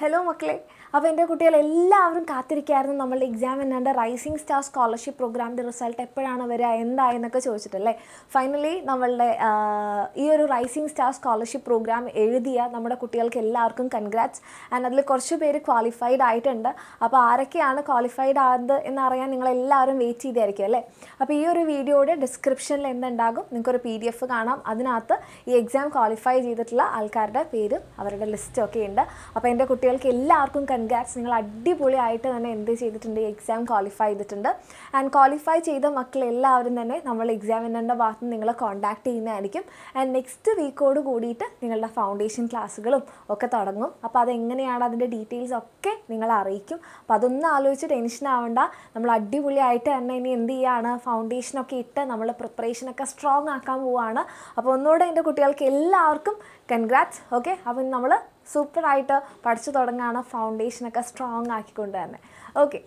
hello മക്കളെ അപ്പോൾ എൻ്റെ കുട്ടികൾ എല്ലാവരും കാത്തിരിക്കുകയായിരുന്നു നമ്മളുടെ എക്സാം എന്നാണ്ട് റൈസിംഗ് സ്റ്റാർ സ്കോളർഷിപ്പ് പ്രോഗ്രാമിൻ്റെ റിസൾട്ട് എപ്പോഴാണ് വരിക എന്തായെന്നൊക്കെ ചോദിച്ചിട്ടല്ലേ ഫൈനലി നമ്മളുടെ ഈ ഒരു റൈസിംഗ് സ്റ്റാർ സ്കോളർഷിപ്പ് പ്രോഗ്രാം എഴുതിയ നമ്മുടെ കുട്ടികൾക്ക് എല്ലാവർക്കും കൺഗ്രാറ്റ്സ് ആൻഡ് അതിൽ കുറച്ച് പേര് ക്വാളിഫൈഡ് ആയിട്ടുണ്ട് അപ്പോൾ ആരൊക്കെയാണ് ക്വാളിഫൈഡ് ആയത് എന്നറിയാൻ നിങ്ങളെല്ലാവരും വെയിറ്റ് ചെയ്തായിരിക്കും അല്ലേ അപ്പോൾ ഈ ഒരു വീഡിയോയുടെ ഡിസ്ക്രിപ്ഷനിൽ എന്തുണ്ടാകും നിങ്ങൾക്കൊരു പി ഡി എഫ് കാണാം അതിനകത്ത് ഈ എക്സാം ക്വാളിഫൈ ചെയ്തിട്ടുള്ള ആൾക്കാരുടെ പേരും അവരുടെ ലിസ്റ്റും ഒക്കെ ഉണ്ട് അപ്പോൾ എൻ്റെ കുട്ടികൾ കുട്ടികൾക്ക് എല്ലാവർക്കും കൺഗ്രാറ്റ്സ് നിങ്ങൾ അടിപൊളിയായിട്ട് തന്നെ എന്ത് ചെയ്തിട്ടുണ്ട് എക്സാം ക്വാളിഫൈ ചെയ്തിട്ടുണ്ട് ആൻഡ് ക്വാളിഫൈ ചെയ്ത മക്കൾ എല്ലാവരും തന്നെ നമ്മൾ എക്സാമിനറിൻ്റെ ഭാഗത്ത് നിങ്ങളെ കോൺടാക്ട് ചെയ്യുന്നതായിരിക്കും ആൻഡ് നെക്സ്റ്റ് വീക്കോട് കൂടിയിട്ട് നിങ്ങളുടെ ഫൗണ്ടേഷൻ ക്ലാസ്സുകളും ഒക്കെ തുടങ്ങും അപ്പോൾ അതെങ്ങനെയാണ് അതിൻ്റെ ഡീറ്റെയിൽസ് ഒക്കെ നിങ്ങൾ അറിയിക്കും അപ്പോൾ അതൊന്നും ആലോചിച്ച് ടെൻഷൻ ആവണ്ട നമ്മൾ അടിപൊളിയായിട്ട് തന്നെ ഇനി എന്ത് ഫൗണ്ടേഷൻ ഫൗണ്ടേഷനൊക്കെ ഇട്ട് നമ്മൾ പ്രിപ്പറേഷനൊക്കെ സ്ട്രോങ് ആക്കാൻ പോവുകയാണ് അപ്പോൾ ഒന്നുകൂടെ എൻ്റെ കുട്ടികൾക്ക് എല്ലാവർക്കും കൺഗ്രാറ്റ്സ് ഓക്കെ അപ്പം നമ്മൾ സൂപ്പറായിട്ട് പഠിച്ചു തുടങ്ങുകയാണ് ഫൗണ്ടേഷനൊക്കെ സ്ട്രോങ് ആക്കിക്കൊണ്ട് തന്നെ ഓക്കെ